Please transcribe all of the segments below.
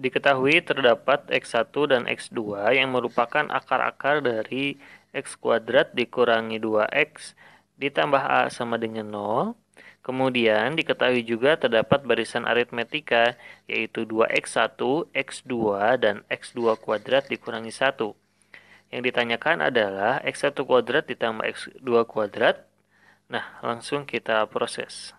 Diketahui terdapat X1 dan X2 yang merupakan akar-akar dari X kuadrat dikurangi 2X ditambah A sama dengan 0. Kemudian diketahui juga terdapat barisan aritmetika yaitu 2X1, X2, dan X2 kuadrat dikurangi 1. Yang ditanyakan adalah X1 kuadrat ditambah X2 kuadrat. Nah, langsung kita proses.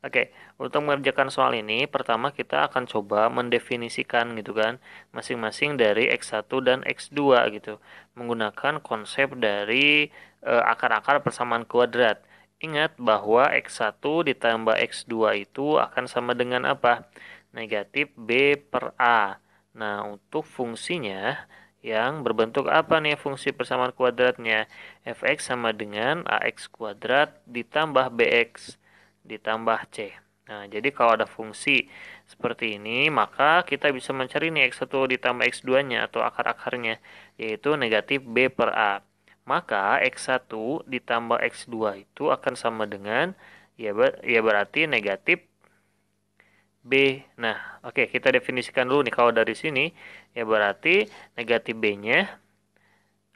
Oke, untuk mengerjakan soal ini, pertama kita akan coba mendefinisikan gitu kan, masing-masing dari X1 dan X2 gitu, menggunakan konsep dari eh, akar-akar e, persamaan kuadrat. Ingat bahwa X1 ditambah X2 itu akan sama dengan apa? Negatif B per A. Nah, untuk fungsinya yang berbentuk apa nih fungsi persamaan kuadratnya? Fx sama dengan ax kuadrat ditambah bx ditambah C. Nah, jadi kalau ada fungsi seperti ini, maka kita bisa mencari nih X1 ditambah X2-nya atau akar-akarnya, yaitu negatif B per A. Maka X1 ditambah X2 itu akan sama dengan, ya, ber, ya berarti negatif B. Nah, oke okay, kita definisikan dulu nih kalau dari sini, ya berarti negatif B-nya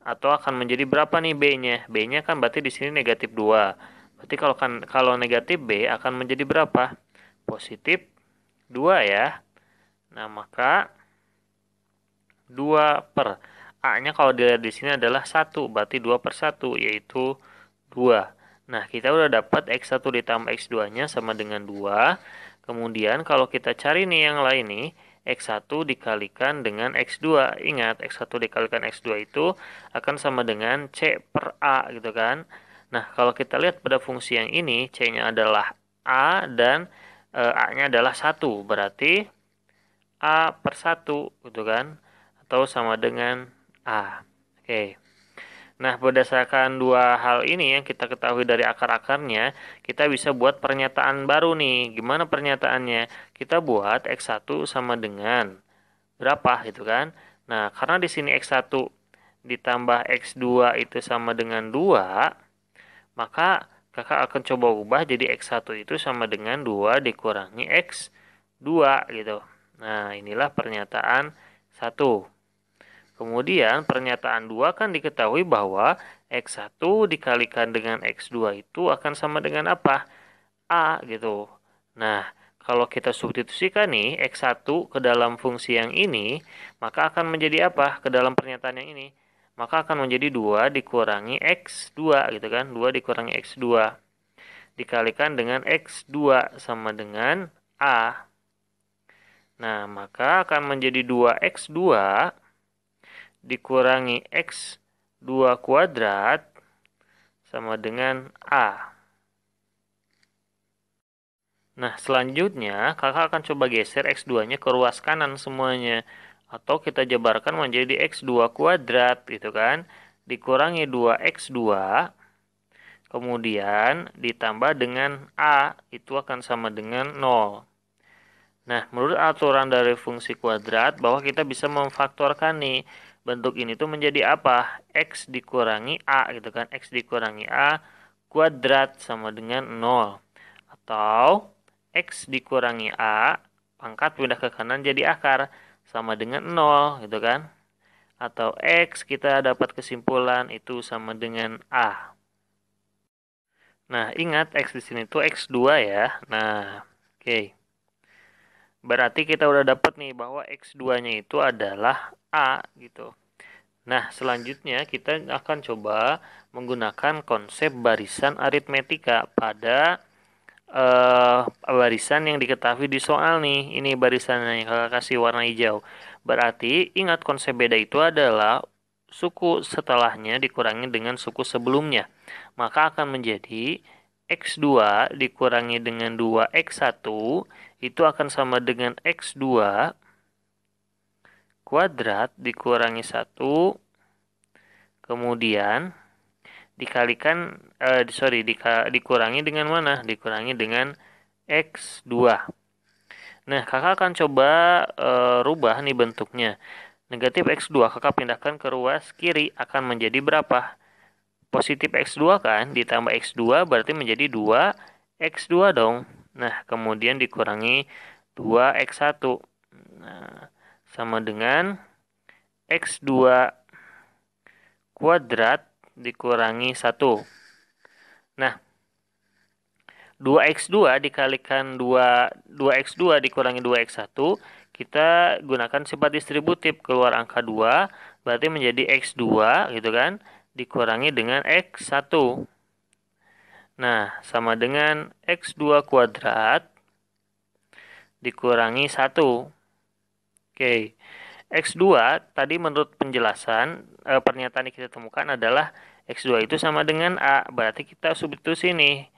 atau akan menjadi berapa nih B-nya? B-nya kan berarti di sini negatif 2 Berarti kalau kan kalau negatif B akan menjadi berapa? Positif 2 ya. Nah, maka 2 per A-nya kalau dilihat di sini adalah 1, berarti 2 per 1, yaitu 2. Nah, kita udah dapat X1 ditambah X2-nya sama dengan 2. Kemudian, kalau kita cari nih yang lain nih, X1 dikalikan dengan X2. Ingat, X1 dikalikan X2 itu akan sama dengan C per A gitu kan. Nah, kalau kita lihat pada fungsi yang ini, C-nya adalah A dan e, A-nya adalah 1. Berarti A per 1, gitu kan? Atau sama dengan A. Oke. Nah, berdasarkan dua hal ini yang kita ketahui dari akar-akarnya, kita bisa buat pernyataan baru nih. Gimana pernyataannya? Kita buat X1 sama dengan berapa gitu kan? Nah, karena di sini X1 ditambah X2 itu sama dengan 2, maka kakak akan coba ubah jadi X1 itu sama dengan 2 dikurangi X2 gitu. Nah inilah pernyataan 1. Kemudian pernyataan 2 kan diketahui bahwa X1 dikalikan dengan X2 itu akan sama dengan apa? A gitu. Nah kalau kita substitusikan nih X1 ke dalam fungsi yang ini maka akan menjadi apa? Ke dalam pernyataan yang ini maka akan menjadi 2 dikurangi X2 gitu kan. 2 dikurangi X2 dikalikan dengan X2 sama dengan A. Nah, maka akan menjadi 2X2 dikurangi X2 kuadrat sama dengan A. Nah, selanjutnya kakak akan coba geser X2-nya ke ruas kanan semuanya atau kita jabarkan menjadi x2 kuadrat gitu kan dikurangi 2x2 kemudian ditambah dengan a itu akan sama dengan 0 nah menurut aturan dari fungsi kuadrat bahwa kita bisa memfaktorkan nih bentuk ini tuh menjadi apa x dikurangi a gitu kan x dikurangi a kuadrat sama dengan 0 atau x dikurangi a pangkat pindah ke kanan jadi akar sama dengan 0 gitu kan atau X kita dapat kesimpulan itu sama dengan A. Nah, ingat X di sini itu X2 ya. Nah, oke. Okay. Berarti kita udah dapat nih bahwa X2-nya itu adalah A gitu. Nah, selanjutnya kita akan coba menggunakan konsep barisan aritmetika pada uh, barisan yang diketahui di soal nih. Ini barisan yang kakak kasih warna hijau. Berarti ingat konsep beda itu adalah suku setelahnya dikurangi dengan suku sebelumnya. Maka akan menjadi X2 dikurangi dengan 2X1 itu akan sama dengan X2 kuadrat dikurangi 1 kemudian dikalikan uh, sorry dika, dikurangi dengan mana dikurangi dengan x2 nah kakak akan coba uh, rubah nih bentuknya negatif x2 kakak pindahkan ke ruas kiri akan menjadi berapa positif x2 kan ditambah x2 berarti menjadi 2 x2 dong nah kemudian dikurangi 2 x1 nah, sama dengan x2 kuadrat dikurangi 1. Nah, 2x2 dikalikan 2 2x2 dikurangi 2x1 kita gunakan sifat distributif keluar angka 2 berarti menjadi x2 gitu kan dikurangi dengan x1 nah sama dengan x2 kuadrat dikurangi 1 oke x2 tadi menurut penjelasan e, pernyataan yang kita temukan adalah X2 itu sama dengan A. Berarti kita substitusi nih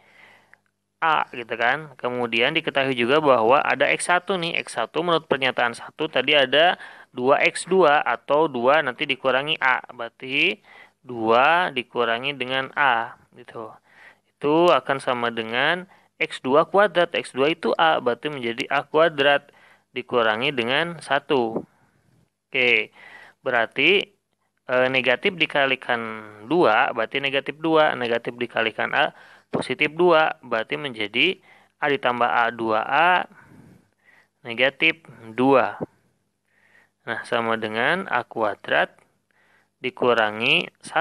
A gitu kan. Kemudian diketahui juga bahwa ada X1 nih. X1 menurut pernyataan 1 tadi ada 2X2 atau 2 nanti dikurangi A. Berarti 2 dikurangi dengan A gitu. Itu akan sama dengan X2 kuadrat. X2 itu A berarti menjadi A kuadrat dikurangi dengan 1. Oke, berarti e, negatif dikalikan 2 berarti negatif 2, negatif dikalikan A positif 2 berarti menjadi A ditambah A 2A negatif 2. Nah, sama dengan A kuadrat dikurangi 1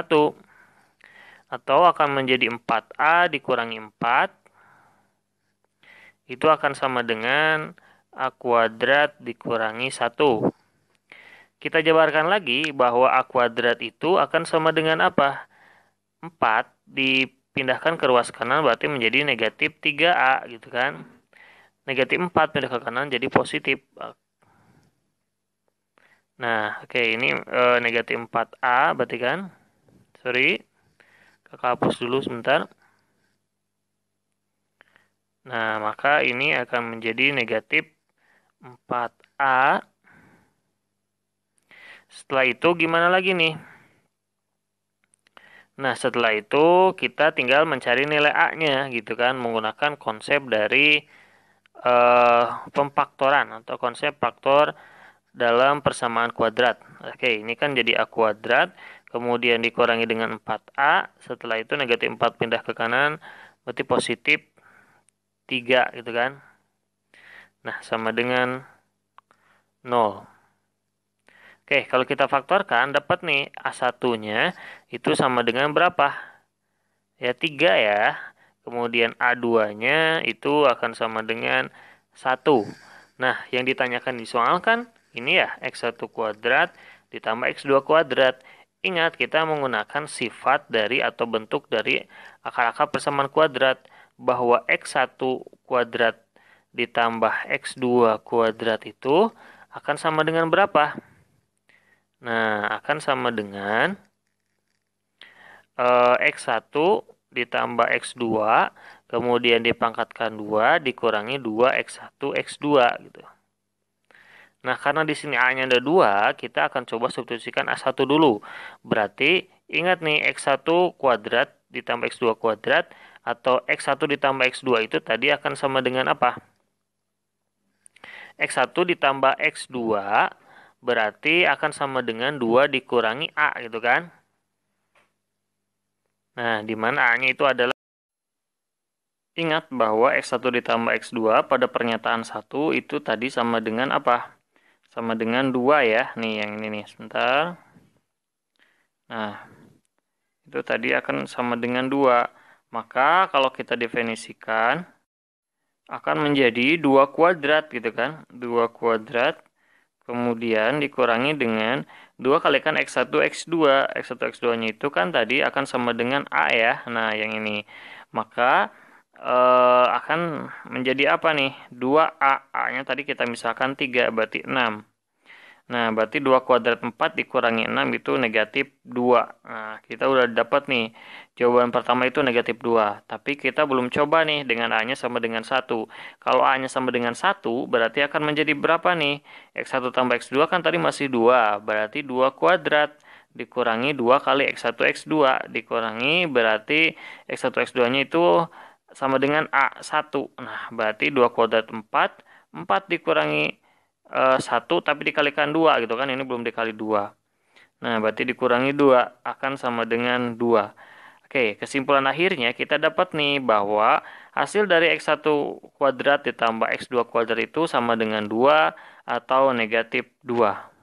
atau akan menjadi 4A dikurangi 4 itu akan sama dengan A kuadrat dikurangi 1 kita jabarkan lagi bahwa A kuadrat itu akan sama dengan apa? 4 dipindahkan ke ruas kanan berarti menjadi negatif 3A gitu kan. Negatif 4 pindah ke kanan jadi positif. Nah, oke okay, ini e, negatif 4A berarti kan. Sorry. Kakak hapus dulu sebentar. Nah, maka ini akan menjadi negatif 4A setelah itu gimana lagi nih? Nah, setelah itu kita tinggal mencari nilai A-nya gitu kan menggunakan konsep dari uh, eh, pemfaktoran atau konsep faktor dalam persamaan kuadrat. Oke, ini kan jadi A kuadrat, kemudian dikurangi dengan 4A, setelah itu negatif 4 pindah ke kanan, berarti positif 3 gitu kan. Nah, sama dengan 0. Oke, kalau kita faktorkan dapat nih A1-nya itu sama dengan berapa? Ya 3 ya. Kemudian A2-nya itu akan sama dengan 1. Nah, yang ditanyakan di soal kan ini ya X1 kuadrat ditambah X2 kuadrat. Ingat kita menggunakan sifat dari atau bentuk dari akar-akar persamaan kuadrat bahwa X1 kuadrat ditambah X2 kuadrat itu akan sama dengan berapa? Nah, akan sama dengan e, eh, X1 ditambah X2, kemudian dipangkatkan 2, dikurangi 2X1, X2 gitu. Nah, karena di sini A-nya ada 2, kita akan coba substitusikan A1 dulu. Berarti, ingat nih, X1 kuadrat ditambah X2 kuadrat, atau X1 ditambah X2 itu tadi akan sama dengan apa? X1 ditambah X2 berarti akan sama dengan 2 dikurangi A gitu kan. Nah, di mana A-nya itu adalah Ingat bahwa X1 ditambah X2 pada pernyataan 1 itu tadi sama dengan apa? Sama dengan 2 ya. Nih yang ini nih, sebentar. Nah, itu tadi akan sama dengan 2. Maka kalau kita definisikan akan menjadi 2 kuadrat gitu kan. 2 kuadrat Kemudian dikurangi dengan 2 kali kan X1, X2. X1, X2-nya itu kan tadi akan sama dengan A ya. Nah, yang ini. Maka eh, akan menjadi apa nih? 2A. A-nya tadi kita misalkan 3, berarti 6. Nah, berarti 2 kuadrat 4 dikurangi 6 itu negatif 2. Nah, kita udah dapat nih jawaban pertama itu negatif 2. Tapi kita belum coba nih dengan A-nya sama dengan 1. Kalau A-nya sama dengan 1, berarti akan menjadi berapa nih? X1 tambah X2 kan tadi masih 2. Berarti 2 kuadrat dikurangi 2 kali X1 X2. Dikurangi berarti X1 X2-nya itu sama dengan A1. Nah, berarti 2 kuadrat 4. 4 dikurangi 2. Eh, satu tapi dikalikan dua gitu kan ini belum dikali dua nah berarti dikurangi dua akan sama dengan dua oke kesimpulan akhirnya kita dapat nih bahwa hasil dari x1 kuadrat ditambah x2 kuadrat itu sama dengan dua atau negatif 2